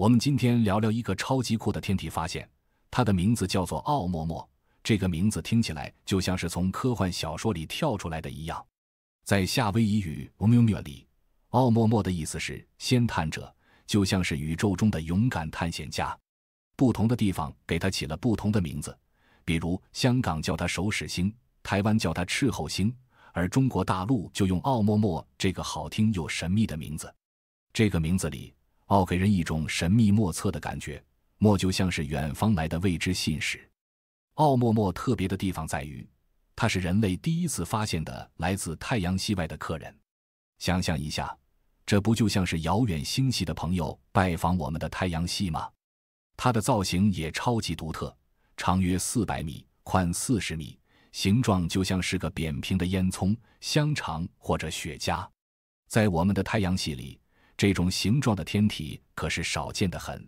我们今天聊聊一个超级酷的天体发现，它的名字叫做奥陌陌。这个名字听起来就像是从科幻小说里跳出来的一样。在夏威夷语 “umuia” 里，“奥陌陌”的意思是“先探者”，就像是宇宙中的勇敢探险家。不同的地方给它起了不同的名字，比如香港叫它“手使星”，台湾叫它“赤候星”，而中国大陆就用“奥陌陌”这个好听又神秘的名字。这个名字里。奥给人一种神秘莫测的感觉，莫就像是远方来的未知信使。奥莫莫特别的地方在于，它是人类第一次发现的来自太阳系外的客人。想象一下，这不就像是遥远星系的朋友拜访我们的太阳系吗？它的造型也超级独特，长约四百米，宽四十米，形状就像是个扁平的烟囱、香肠或者雪茄。在我们的太阳系里。这种形状的天体可是少见的很，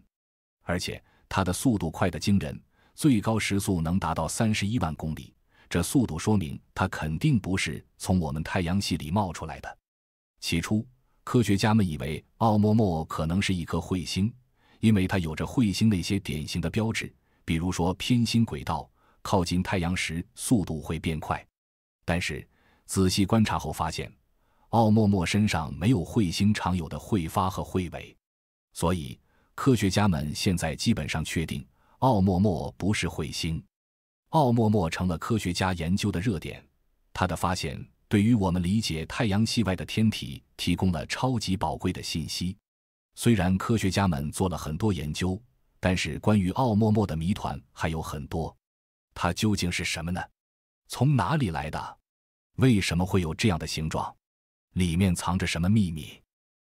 而且它的速度快得惊人，最高时速能达到三十一万公里。这速度说明它肯定不是从我们太阳系里冒出来的。起初，科学家们以为奥陌陌可能是一颗彗星，因为它有着彗星那些典型的标志，比如说偏心轨道，靠近太阳时速度会变快。但是仔细观察后发现。奥莫莫身上没有彗星常有的彗发和彗尾，所以科学家们现在基本上确定奥莫莫不是彗星。奥莫莫成了科学家研究的热点，它的发现对于我们理解太阳系外的天体提供了超级宝贵的信息。虽然科学家们做了很多研究，但是关于奥莫莫的谜团还有很多。它究竟是什么呢？从哪里来的？为什么会有这样的形状？里面藏着什么秘密？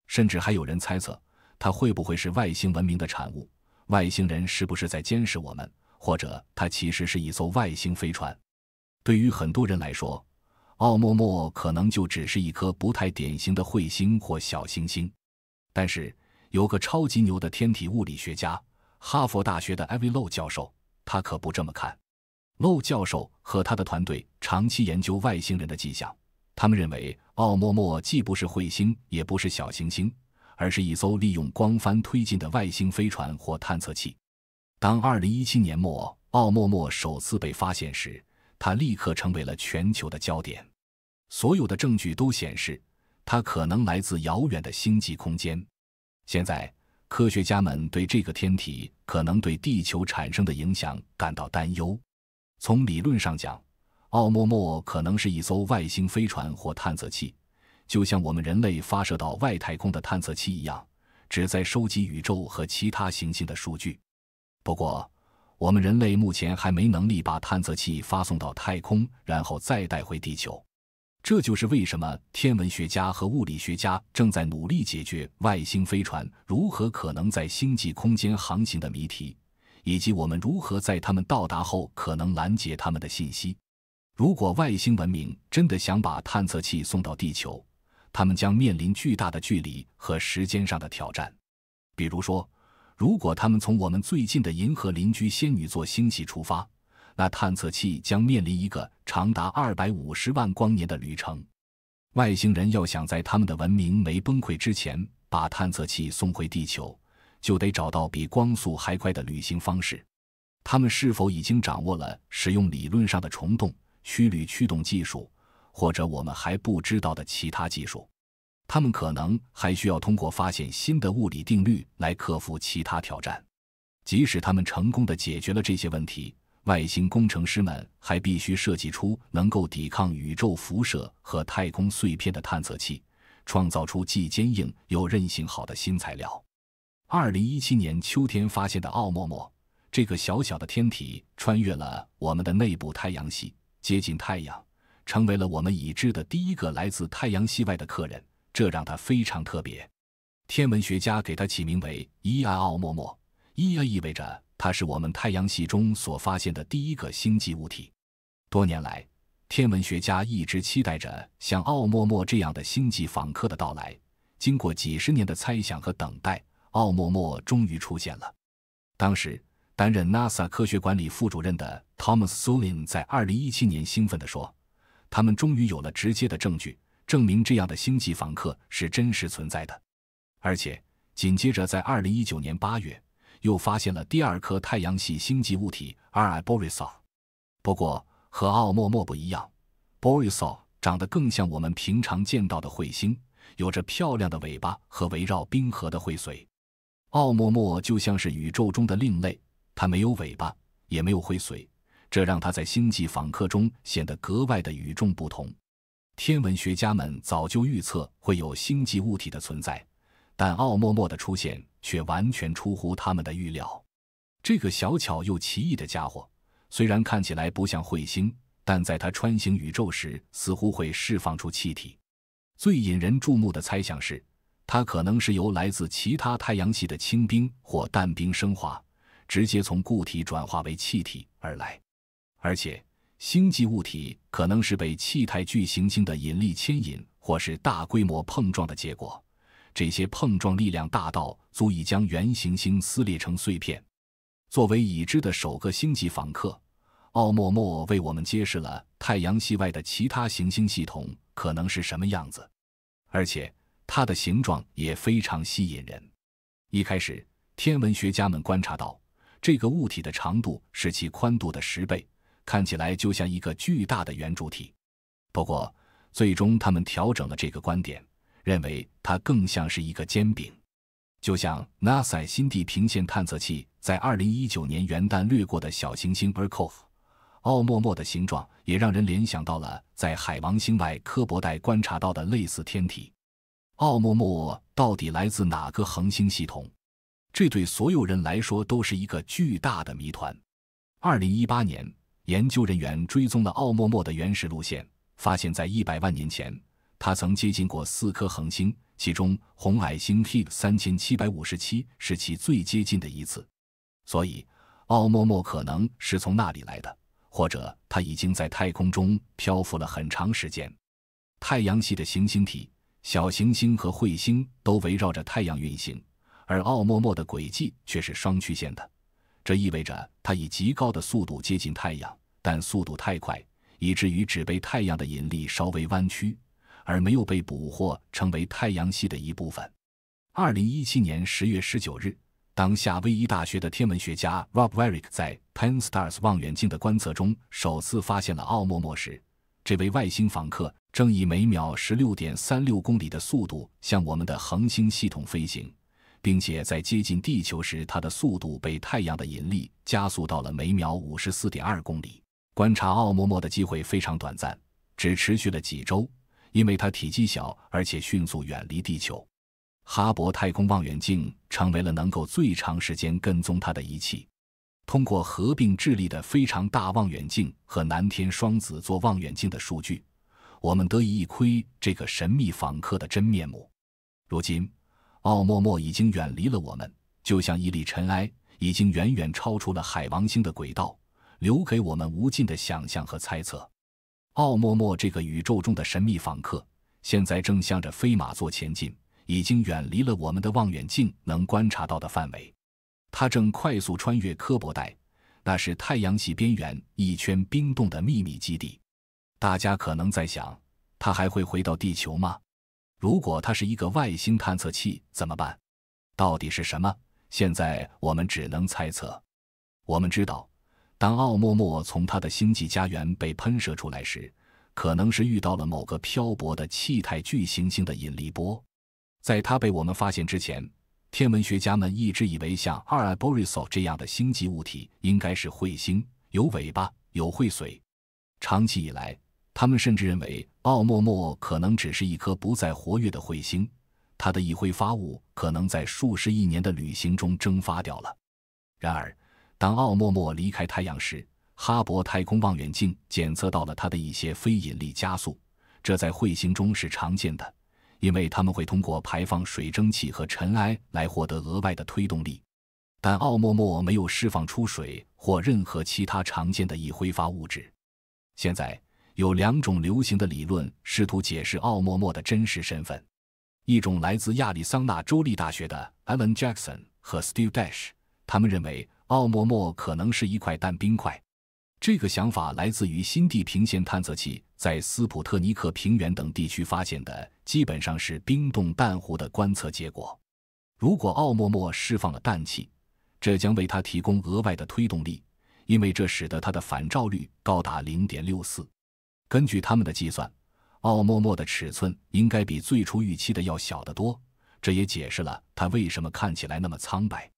甚至还有人猜测，它会不会是外星文明的产物？外星人是不是在监视我们？或者它其实是一艘外星飞船？对于很多人来说，奥莫莫可能就只是一颗不太典型的彗星或小行星。但是，有个超级牛的天体物理学家——哈佛大学的艾维洛教授，他可不这么看。洛教授和他的团队长期研究外星人的迹象，他们认为。奥陌陌既不是彗星，也不是小行星，而是一艘利用光帆推进的外星飞船或探测器。当2017年末奥陌陌首次被发现时，它立刻成为了全球的焦点。所有的证据都显示，它可能来自遥远的星际空间。现在，科学家们对这个天体可能对地球产生的影响感到担忧。从理论上讲，奥莫莫可能是一艘外星飞船或探测器，就像我们人类发射到外太空的探测器一样，旨在收集宇宙和其他行星的数据。不过，我们人类目前还没能力把探测器发送到太空，然后再带回地球。这就是为什么天文学家和物理学家正在努力解决外星飞船如何可能在星际空间航行的谜题，以及我们如何在他们到达后可能拦截他们的信息。如果外星文明真的想把探测器送到地球，他们将面临巨大的距离和时间上的挑战。比如说，如果他们从我们最近的银河邻居仙女座星系出发，那探测器将面临一个长达二百五十万光年的旅程。外星人要想在他们的文明没崩溃之前把探测器送回地球，就得找到比光速还快的旅行方式。他们是否已经掌握了使用理论上的虫洞？曲率驱动技术，或者我们还不知道的其他技术，他们可能还需要通过发现新的物理定律来克服其他挑战。即使他们成功地解决了这些问题，外星工程师们还必须设计出能够抵抗宇宙辐射和太空碎片的探测器，创造出既坚硬又韧性好的新材料。二零一七年秋天发现的奥陌陌，这个小小的天体穿越了我们的内部太阳系。接近太阳，成为了我们已知的第一个来自太阳系外的客人，这让他非常特别。天文学家给他起名为伊阿奥莫莫，伊阿意味着他是我们太阳系中所发现的第一个星际物体。多年来，天文学家一直期待着像奥莫莫这样的星际访客的到来。经过几十年的猜想和等待，奥莫莫终于出现了。当时。担任 NASA 科学管理副主任的 Thomas Zulin 在2017年兴奋地说：“他们终于有了直接的证据，证明这样的星际访客是真实存在的。”而且紧接着在2019年8月，又发现了第二颗太阳系星际物体 r i Borisov。不过和奥莫莫不一样，Borisov 长得更像我们平常见到的彗星，有着漂亮的尾巴和围绕冰河的彗尾。奥陌陌就像是宇宙中的另类。它没有尾巴，也没有灰髓，这让它在星际访客中显得格外的与众不同。天文学家们早就预测会有星际物体的存在，但奥陌陌的出现却完全出乎他们的预料。这个小巧又奇异的家伙，虽然看起来不像彗星，但在它穿行宇宙时似乎会释放出气体。最引人注目的猜想是，它可能是由来自其他太阳系的氢冰或氮冰升华。直接从固体转化为气体而来，而且星际物体可能是被气态巨行星的引力牵引，或是大规模碰撞的结果。这些碰撞力量大到足以将原行星撕裂成碎片。作为已知的首个星际访客，奥莫莫为我们揭示了太阳系外的其他行星系统可能是什么样子，而且它的形状也非常吸引人。一开始，天文学家们观察到。这个物体的长度是其宽度的十倍，看起来就像一个巨大的圆柱体。不过，最终他们调整了这个观点，认为它更像是一个煎饼。就像 NASA 新地平线探测器在2019年元旦掠过的小行星 b e r k o v 奥莫莫的形状也让人联想到了在海王星外科博带观察到的类似天体。奥莫莫到底来自哪个恒星系统？这对所有人来说都是一个巨大的谜团。2018年，研究人员追踪了奥陌陌的原始路线，发现在100万年前，它曾接近过四颗恒星，其中红矮星 HIP 3757是其最接近的一次。所以，奥陌陌可能是从那里来的，或者它已经在太空中漂浮了很长时间。太阳系的行星体、小行星和彗星都围绕着太阳运行。而奥陌陌的轨迹却是双曲线的，这意味着它以极高的速度接近太阳，但速度太快，以至于只被太阳的引力稍微弯曲，而没有被捕获成为太阳系的一部分。二零一七年十月十九日，当夏威夷大学的天文学家 Rob w e r c k 在 p e n s t a r s 望远镜的观测中首次发现了奥陌陌时，这位外星访客正以每秒十六点三六公里的速度向我们的恒星系统飞行。并且在接近地球时，它的速度被太阳的引力加速到了每秒五十四点二公里。观察奥陌陌的机会非常短暂，只持续了几周，因为它体积小而且迅速远离地球。哈勃太空望远镜成为了能够最长时间跟踪它的仪器。通过合并智利的非常大望远镜和南天双子座望远镜的数据，我们得以一窥这个神秘访客的真面目。如今。奥默默已经远离了我们，就像一粒尘埃，已经远远超出了海王星的轨道，留给我们无尽的想象和猜测。奥默默这个宇宙中的神秘访客，现在正向着飞马座前进，已经远离了我们的望远镜能观察到的范围。它正快速穿越科博带，那是太阳系边缘一圈冰冻的秘密基地。大家可能在想，它还会回到地球吗？如果它是一个外星探测器怎么办？到底是什么？现在我们只能猜测。我们知道，当奥莫莫从它的星际家园被喷射出来时，可能是遇到了某个漂泊的气态巨行星的引力波。在它被我们发现之前，天文学家们一直以为像二尔波瑞索这样的星际物体应该是彗星，有尾巴，有彗髓。长期以来。他们甚至认为奥莫莫可能只是一颗不再活跃的彗星，它的一挥发物可能在数十亿年的旅行中蒸发掉了。然而，当奥莫莫离开太阳时，哈勃太空望远镜检测到了它的一些非引力加速，这在彗星中是常见的，因为它们会通过排放水蒸气和尘埃来获得额外的推动力。但奥莫莫没有释放出水或任何其他常见的易挥发物质。现在。有两种流行的理论试图解释奥莫莫的真实身份。一种来自亚利桑那州立大学的 e l a n Jackson 和 Steve Dash，他们认为奥莫莫可能是一块氮冰块。这个想法来自于新地平线探测器在斯普特尼克平原等地区发现的基本上是冰冻弹湖的观测结果。如果奥莫莫释放了氮气，这将为它提供额外的推动力，因为这使得它的反照率高达0.64。根据他们的计算，奥默默的尺寸应该比最初预期的要小得多，这也解释了它为什么看起来那么苍白。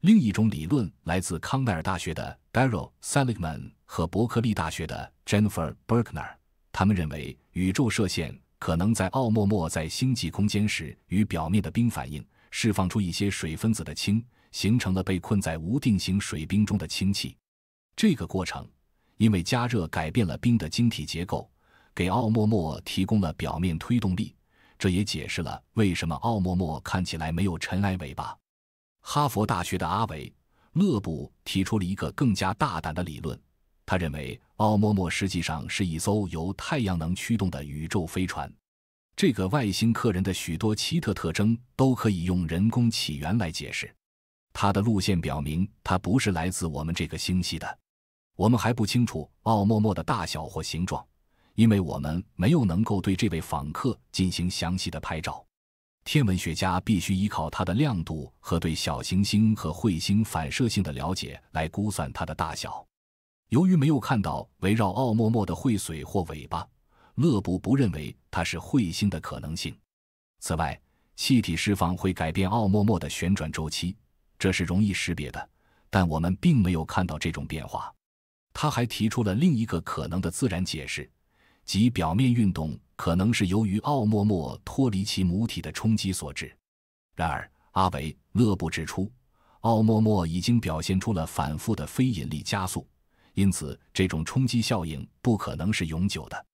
另一种理论来自康奈尔大学的 d a r r l s e l i g m a n 和伯克利大学的 Jennifer Burkner，他们认为宇宙射线可能在奥默默在星际空间时与表面的冰反应，释放出一些水分子的氢，形成了被困在无定型水冰中的氢气。这个过程。因为加热改变了冰的晶体结构，给奥陌陌提供了表面推动力。这也解释了为什么奥陌陌看起来没有尘埃尾巴。哈佛大学的阿伟勒布提出了一个更加大胆的理论，他认为奥陌陌实际上是一艘由太阳能驱动的宇宙飞船。这个外星客人的许多奇特特征都可以用人工起源来解释。他的路线表明他不是来自我们这个星系的。我们还不清楚奥陌陌的大小或形状，因为我们没有能够对这位访客进行详细的拍照。天文学家必须依靠它的亮度和对小行星和彗星反射性的了解来估算它的大小。由于没有看到围绕奥陌陌的彗髓或尾巴，勒布不认为它是彗星的可能性。此外，气体释放会改变奥陌陌的旋转周期，这是容易识别的，但我们并没有看到这种变化。他还提出了另一个可能的自然解释，即表面运动可能是由于奥莫莫脱离其母体的冲击所致。然而，阿维勒布指出，奥莫莫已经表现出了反复的非引力加速，因此这种冲击效应不可能是永久的。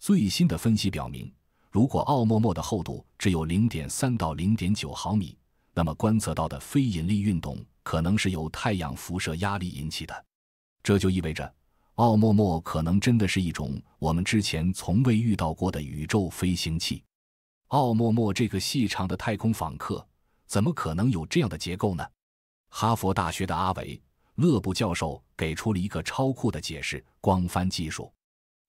最新的分析表明，如果奥莫莫的厚度只有0.3到0.9毫米，那么观测到的非引力运动可能是由太阳辐射压力引起的。这就意味着，奥莫莫可能真的是一种我们之前从未遇到过的宇宙飞行器。奥莫莫这个细长的太空访客，怎么可能有这样的结构呢？哈佛大学的阿维勒布教授给出了一个超酷的解释：光帆技术，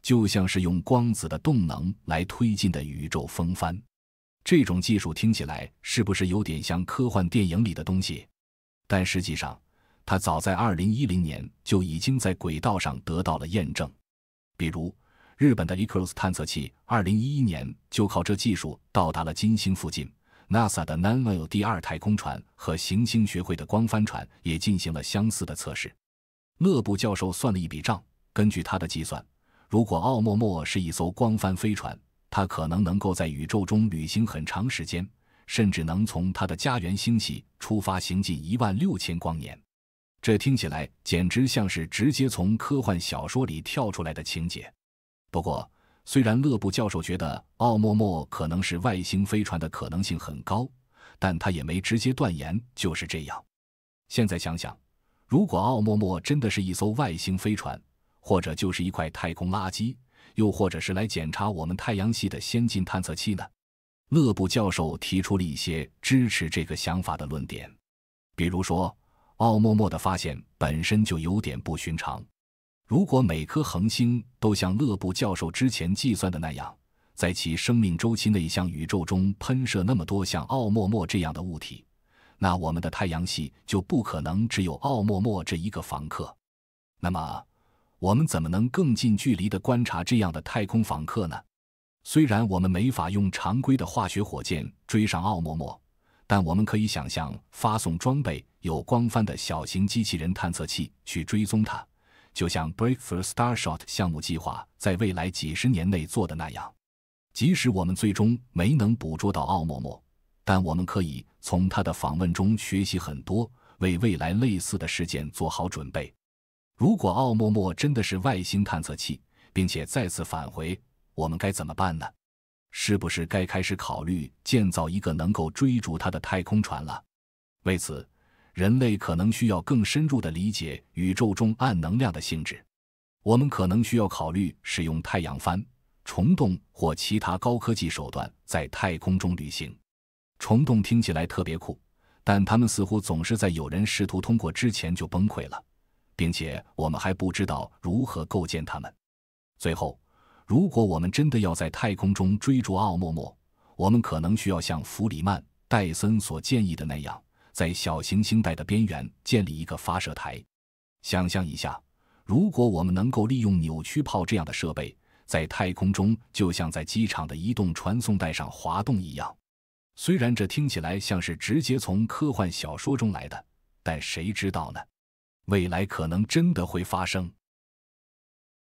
就像是用光子的动能来推进的宇宙风帆。这种技术听起来是不是有点像科幻电影里的东西？但实际上。它早在2010年就已经在轨道上得到了验证，比如日本的 e c r o s 探测器2011年就靠这技术到达了金星附近。NASA 的 Nanoe 第二太空船和行星学会的光帆船也进行了相似的测试。勒布教授算了一笔账，根据他的计算，如果奥莫莫是一艘光帆飞船，它可能能够在宇宙中旅行很长时间，甚至能从它的家园星系出发行进一万六千光年。这听起来简直像是直接从科幻小说里跳出来的情节。不过，虽然勒布教授觉得奥莫莫可能是外星飞船的可能性很高，但他也没直接断言就是这样。现在想想，如果奥莫莫真的是一艘外星飞船，或者就是一块太空垃圾，又或者是来检查我们太阳系的先进探测器呢？勒布教授提出了一些支持这个想法的论点，比如说。奥默默的发现本身就有点不寻常。如果每颗恒星都像勒布教授之前计算的那样，在其生命周期内向宇宙中喷射那么多像奥默默这样的物体，那我们的太阳系就不可能只有奥默默这一个房客。那么，我们怎么能更近距离的观察这样的太空访客呢？虽然我们没法用常规的化学火箭追上奥默默。但我们可以想象，发送装备有光帆的小型机器人探测器去追踪它，就像 Breakthrough Starshot 项目计划在未来几十年内做的那样。即使我们最终没能捕捉到奥陌陌，但我们可以从他的访问中学习很多，为未来类似的事件做好准备。如果奥陌陌真的是外星探测器，并且再次返回，我们该怎么办呢？是不是该开始考虑建造一个能够追逐它的太空船了？为此，人类可能需要更深入地理解宇宙中暗能量的性质。我们可能需要考虑使用太阳帆、虫洞或其他高科技手段在太空中旅行。虫洞听起来特别酷，但它们似乎总是在有人试图通过之前就崩溃了，并且我们还不知道如何构建它们。最后。如果我们真的要在太空中追逐奥默莫，我们可能需要像弗里曼·戴森所建议的那样，在小行星带的边缘建立一个发射台。想象一下，如果我们能够利用扭曲炮这样的设备，在太空中就像在机场的移动传送带上滑动一样。虽然这听起来像是直接从科幻小说中来的，但谁知道呢？未来可能真的会发生。